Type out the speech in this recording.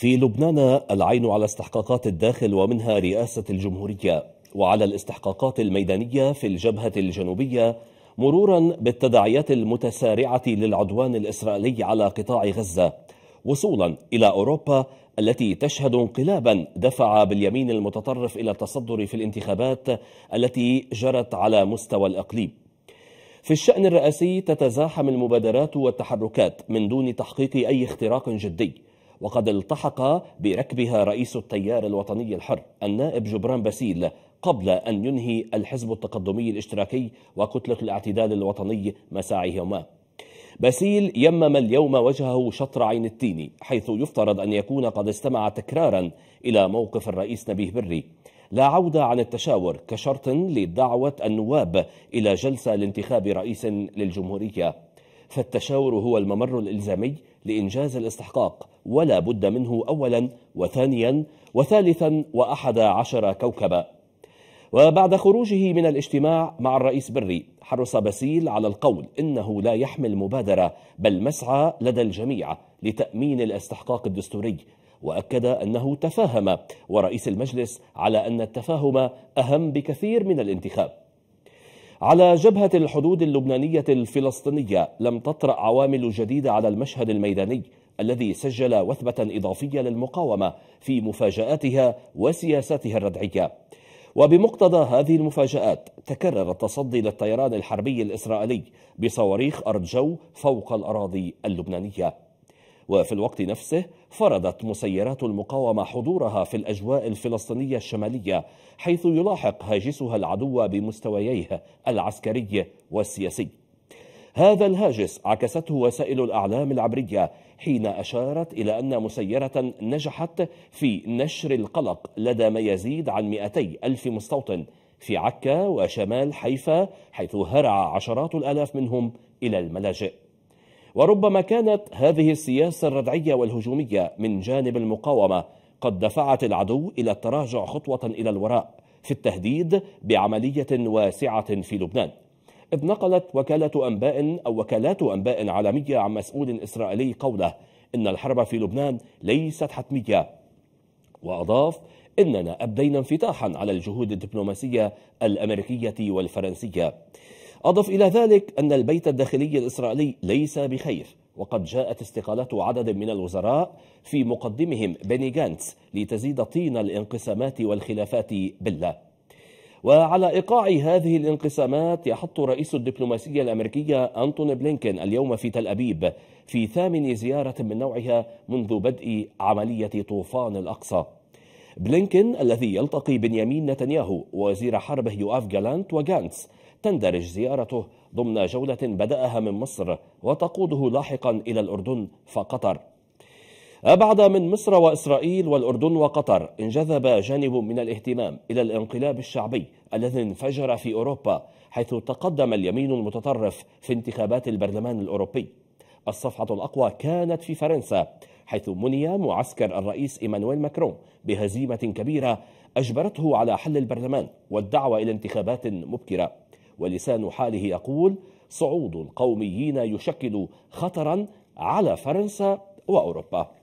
في لبنان العين على استحقاقات الداخل ومنها رئاسة الجمهورية وعلى الاستحقاقات الميدانية في الجبهة الجنوبية مرورا بالتداعيات المتسارعة للعدوان الإسرائيلي على قطاع غزة وصولا إلى أوروبا التي تشهد انقلابا دفع باليمين المتطرف إلى التصدر في الانتخابات التي جرت على مستوى الأقليم في الشأن الرئاسي تتزاحم المبادرات والتحركات من دون تحقيق أي اختراق جدي وقد التحق بركبها رئيس التيار الوطني الحر النائب جبران باسيل قبل أن ينهي الحزب التقدمي الاشتراكي وكتلة الاعتدال الوطني مساعيهما باسيل يمم اليوم وجهه شطر عين التين حيث يفترض أن يكون قد استمع تكرارا إلى موقف الرئيس نبيه بري لا عودة عن التشاور كشرط لدعوة النواب إلى جلسة لانتخاب رئيس للجمهورية فالتشاور هو الممر الإلزامي لإنجاز الاستحقاق ولا بد منه أولا وثانيا وثالثا وأحد عشر كوكبا وبعد خروجه من الاجتماع مع الرئيس بري حرص بسيل على القول إنه لا يحمل مبادرة بل مسعى لدى الجميع لتأمين الاستحقاق الدستوري وأكد أنه تفاهم ورئيس المجلس على أن التفاهم أهم بكثير من الانتخاب على جبهة الحدود اللبنانية الفلسطينية لم تطرأ عوامل جديدة على المشهد الميداني الذي سجل وثبة إضافية للمقاومة في مفاجآتها وسياساتها الردعية وبمقتضى هذه المفاجآت تكرر التصدي للطيران الحربي الإسرائيلي بصواريخ أرض جو فوق الأراضي اللبنانية وفي الوقت نفسه فرضت مسيرات المقاومة حضورها في الأجواء الفلسطينية الشمالية حيث يلاحق هاجسها العدو بمستوييه العسكري والسياسي هذا الهاجس عكسته وسائل الأعلام العبرية حين أشارت إلى أن مسيرة نجحت في نشر القلق لدى ما يزيد عن 200 ألف مستوطن في عكا وشمال حيفا حيث هرع عشرات الآلاف منهم إلى الملاجئ وربما كانت هذه السياسة الردعية والهجومية من جانب المقاومة قد دفعت العدو إلى التراجع خطوة إلى الوراء في التهديد بعملية واسعة في لبنان إذ نقلت وكالة أنباء أو وكالات أنباء عالمية عن مسؤول إسرائيلي قوله إن الحرب في لبنان ليست حتمية وأضاف إننا أبدينا انفتاحا على الجهود الدبلوماسية الأمريكية والفرنسية أضف إلى ذلك أن البيت الداخلي الإسرائيلي ليس بخير وقد جاءت استقالات عدد من الوزراء في مقدمهم بني جانتس لتزيد طين الانقسامات والخلافات بالله وعلى إيقاع هذه الانقسامات يحط رئيس الدبلوماسية الأمريكية أنتوني بلينكن اليوم في تل أبيب في ثامن زيارة من نوعها منذ بدء عملية طوفان الأقصى بلينكن الذي يلتقي بنيامين نتنياهو وزير حربه يوآف جالانت وجانتس تندرج زيارته ضمن جولة بدأها من مصر وتقوده لاحقا إلى الأردن فقطر أبعد من مصر وإسرائيل والأردن وقطر انجذب جانب من الاهتمام إلى الانقلاب الشعبي الذي انفجر في أوروبا حيث تقدم اليمين المتطرف في انتخابات البرلمان الأوروبي الصفحة الأقوى كانت في فرنسا حيث مني معسكر الرئيس إيمانويل ماكرون بهزيمة كبيرة أجبرته على حل البرلمان والدعوة إلى انتخابات مبكرة ولسان حاله يقول صعود القوميين يشكل خطرا على فرنسا وأوروبا